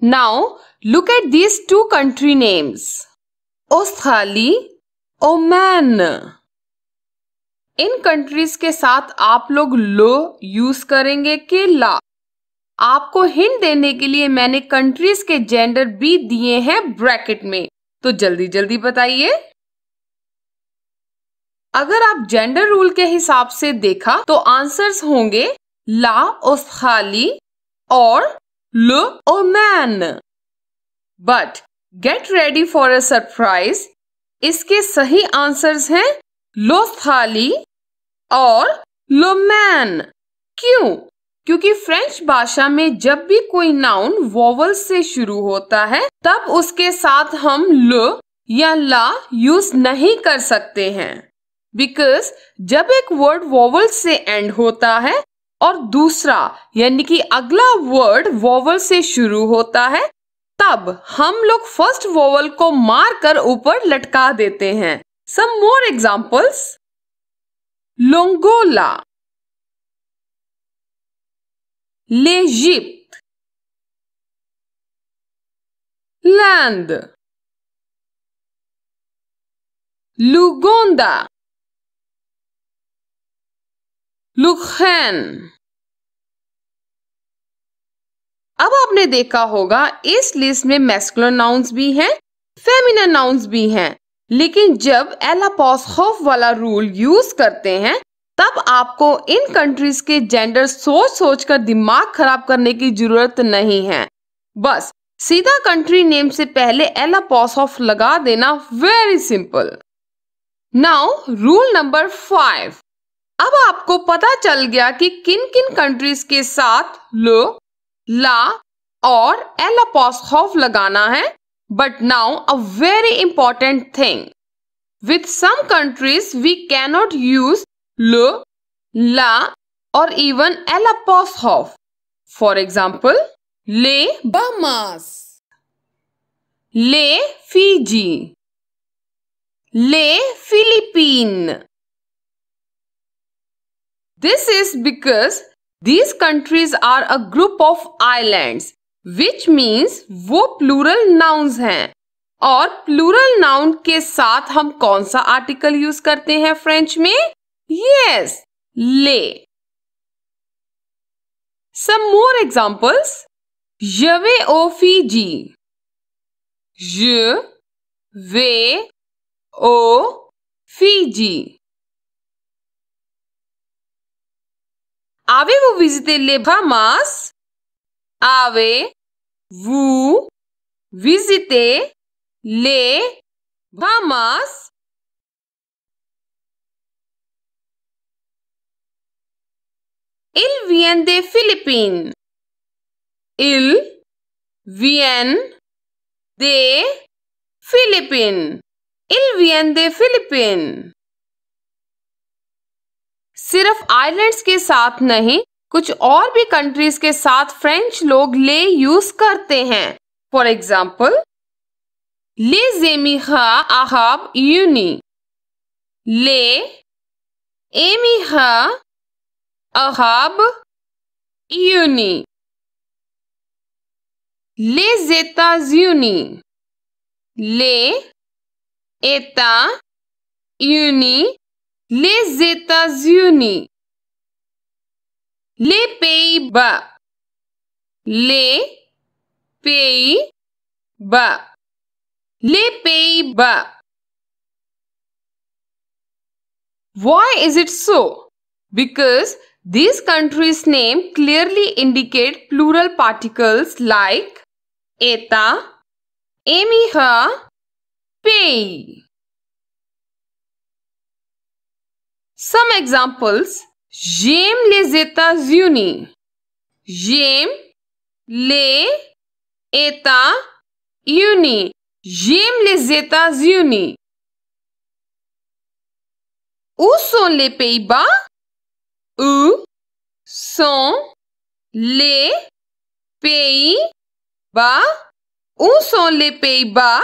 Now look at these two country names. Australia, Oman. इन countries के साथ आप लोग लो यूज करेंगे के ला आपको हिंट देने के लिए मैंने कंट्रीज के जेंडर भी दिए हैं ब्रैकेट में तो जल्दी जल्दी बताइए अगर आप जेंडर रूल के हिसाब से देखा तो आंसर्स होंगे ला ओस्थाली और Le oh, man. But get ready for a surprise. इसके सही आंसर्स हैं थाली और लोमैन क्यों क्योंकि फ्रेंच भाषा में जब भी कोई नाउन वोवल से शुरू होता है तब उसके साथ हम ल या ला यूज नहीं कर सकते हैं बिकॉज जब एक वर्ड वोवल से एंड होता है और दूसरा यानी कि अगला वर्ड वोवल से शुरू होता है तब हम लोग फर्स्ट वोवल को मारकर ऊपर लटका देते हैं सम मोर एग्जाम्पल्स लोंगोला लेजिप्त लैंड लुगोंदा लुखन अब आपने देखा होगा इस लिस्ट में मेस्कुलर नाउन्स भी हैं फेमिनल नाउन्स भी हैं लेकिन जब एलापॉसखोफ वाला रूल यूज करते हैं तब आपको इन कंट्रीज के जेंडर सोच सोच कर दिमाग खराब करने की जरूरत नहीं है बस सीधा कंट्री नेम से पहले एलापॉसखोफ लगा देना very simple now rule number five अब आपको पता चल गया कि किन किन कंट्रीज के साथ लो ला और एल अपोस्खोफ लगाना है but now a very important thing with some countries we cannot use लो ला और इवन एल अपोस्खोफ फॉर एग्जाम्पल ले बमास ले फीजी ले फिलीपीन This is because these countries are a group of islands which means वो plural nouns हैं और plural noun के साथ हम कौन सा आर्टिकल यूज करते हैं फ्रेंच में yes, ले Some more examples. Je vais au Fiji. Je vais au Fiji. Avevo visité les Bahamas? Avez-vous visité les Bahamas? Il vient des Philippines. Il vient des Philippines. Il vient des Philippines. सिर्फ islands के साथ नहीं कुछ और भी countries के साथ French लोग ले यूज करते हैं फॉर एग्जाम्पल ले खा आहब यूनी ले एमिहा आहब यूनी ले जेता यूनी ले एता यूनी Les États-Unis. Les Pays-Bas. Les Pays-Bas. Les Pays-Bas. Why is it so? Because these countries' name clearly indicate plural particles like eta, emiha, p. Some examples. J'aime les États-Unis. J'aime les États-Unis. J'aime les États-Unis. Où sont les Pays-Bas? Où sont les Pays-Bas? Où sont les Pays-Bas?